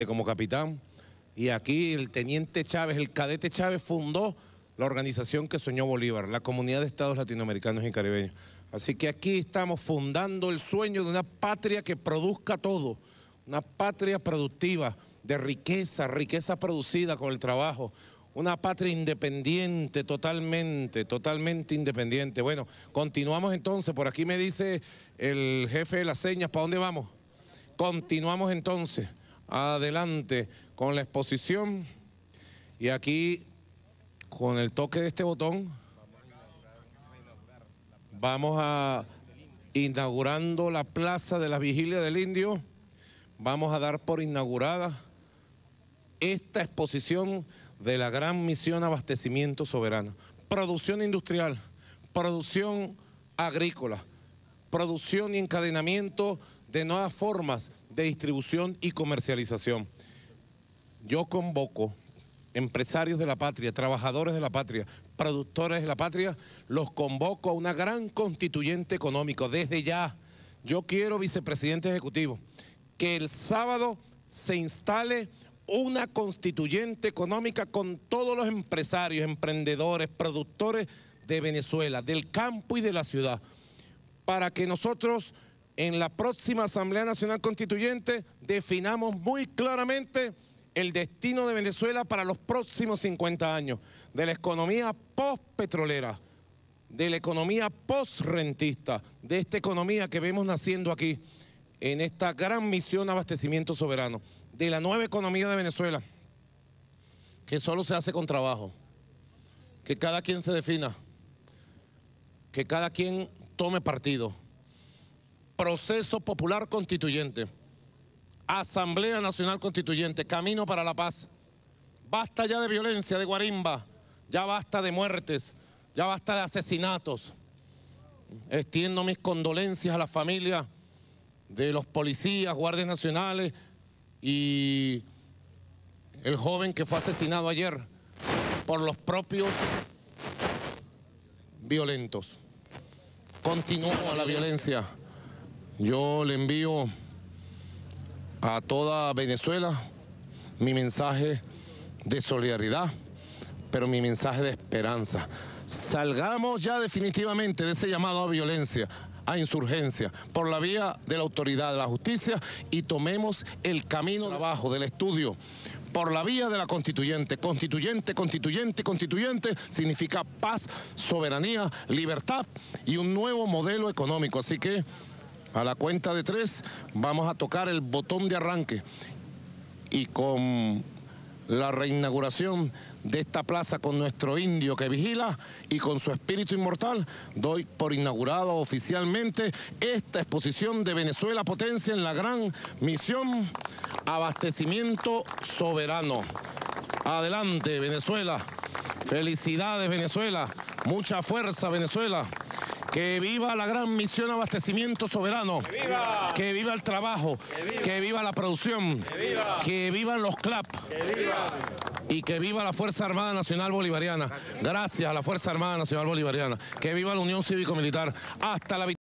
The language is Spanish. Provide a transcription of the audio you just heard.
Eh, como capitán. Y aquí el teniente Chávez, el cadete Chávez fundó la organización que soñó Bolívar, la Comunidad de Estados Latinoamericanos y Caribeños. Así que aquí estamos fundando el sueño de una patria que produzca todo, una patria productiva, de riqueza, riqueza producida con el trabajo, una patria independiente, totalmente, totalmente independiente. Bueno, continuamos entonces, por aquí me dice el jefe de las señas, ¿para dónde vamos? Continuamos entonces adelante con la exposición. Y aquí, con el toque de este botón, vamos a inaugurando la plaza de la vigilia del indio. Vamos a dar por inaugurada esta exposición de la gran misión abastecimiento soberano. Producción industrial, producción agrícola, producción y encadenamiento de nuevas formas de distribución y comercialización. Yo convoco empresarios de la patria, trabajadores de la patria, productores de la patria, los convoco a una gran constituyente económico desde ya. Yo quiero, vicepresidente ejecutivo, que el sábado se instale una constituyente económica con todos los empresarios, emprendedores, productores de Venezuela, del campo y de la ciudad, para que nosotros en la próxima Asamblea Nacional Constituyente definamos muy claramente el destino de Venezuela para los próximos 50 años, de la economía post-petrolera, de la economía postrentista, de esta economía que vemos naciendo aquí, en esta gran misión abastecimiento soberano, de la nueva economía de Venezuela, que solo se hace con trabajo, que cada quien se defina, que cada quien tome partido proceso popular constituyente, Asamblea Nacional Constituyente, camino para la paz. Basta ya de violencia, de guarimba, ya basta de muertes, ya basta de asesinatos. Extiendo mis condolencias a la familia de los policías, guardias nacionales y el joven que fue asesinado ayer por los propios violentos. Continúa la violencia. Yo le envío a toda Venezuela mi mensaje de solidaridad, pero mi mensaje de esperanza. Salgamos ya definitivamente de ese llamado a violencia, a insurgencia, por la vía de la autoridad, de la justicia, y tomemos el camino de abajo, del estudio, por la vía de la constituyente. Constituyente, constituyente, constituyente significa paz, soberanía, libertad y un nuevo modelo económico. Así que a la cuenta de tres vamos a tocar el botón de arranque y con la reinauguración de esta plaza con nuestro indio que vigila y con su espíritu inmortal, doy por inaugurado oficialmente esta exposición de Venezuela Potencia en la gran misión Abastecimiento Soberano. Adelante, Venezuela. Felicidades, Venezuela. Mucha fuerza, Venezuela. Que viva la gran misión abastecimiento soberano. Que viva, el trabajo. Que viva. la producción. Que, viva. vivan los CLAP. Y que viva la Fuerza Armada Nacional Bolivariana. Gracias. Gracias a la Fuerza Armada Nacional Bolivariana. Que viva la Unión Cívico-Militar. Hasta la victoria.